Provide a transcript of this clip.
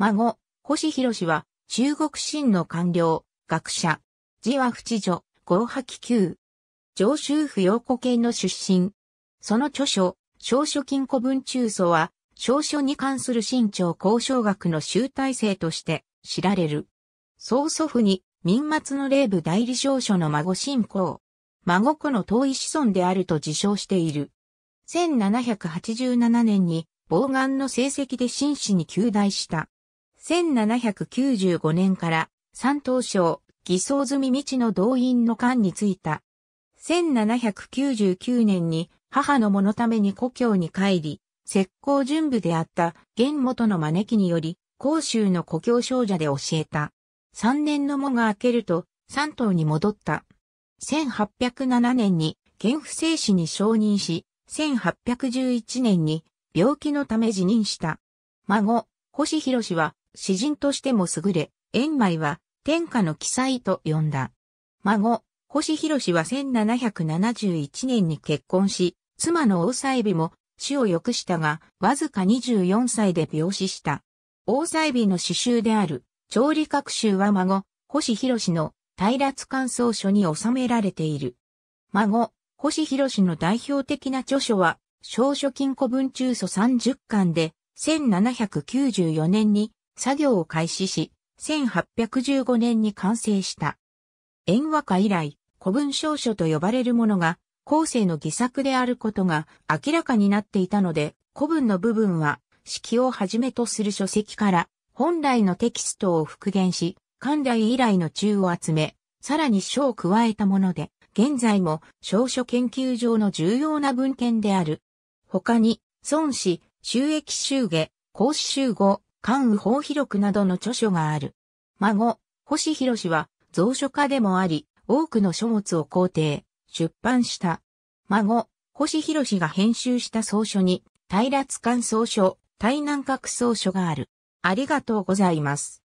孫、星博氏は、中国新の官僚、学者、字は淵女、合破九、上州府陽子県の出身。その著書、少書金古文中祖は、少書に関する新朝交渉学の集大成として知られる。曽祖父に、民末の霊部代理少書の孫信仰。孫子の遠い子孫であると自称している。1787年に、傍岸の成績で真摯に求大した。1795年から三島省偽装済み未知の動員の間についた。1799年に母の者のために故郷に帰り、石膏準部であった元元の招きにより、甲州の故郷少女で教えた。三年のもが明けると、三島に戻った。1807年に元不正史に承認し、1811年に病気のため辞任した。孫、星博は詩人としても優れ、円米は天下の記載と呼んだ。孫、星博は1771年に結婚し、妻の大西美も死を良くしたが、わずか24歳で病死した。大西美の詩集である、調理学習は孫、星博の対立感想書に収められている。孫、星博の代表的な著書は、小書金古文中祖30巻で、1794年に作業を開始し、1815年に完成した。縁和歌以来、古文書書と呼ばれるものが、後世の偽作であることが明らかになっていたので、古文の部分は、式をはじめとする書籍から、本来のテキストを復元し、関来以来の中を集め、さらに書を加えたもので、現在も小書研究上の重要な文献である。他に、孫子、収益集下、孔子集合、関羽法広くなどの著書がある。孫、星広氏は、蔵書家でもあり、多くの書物を肯定、出版した。孫、星広氏が編集した草書に、平津館草書、大南閣草書がある。ありがとうございます。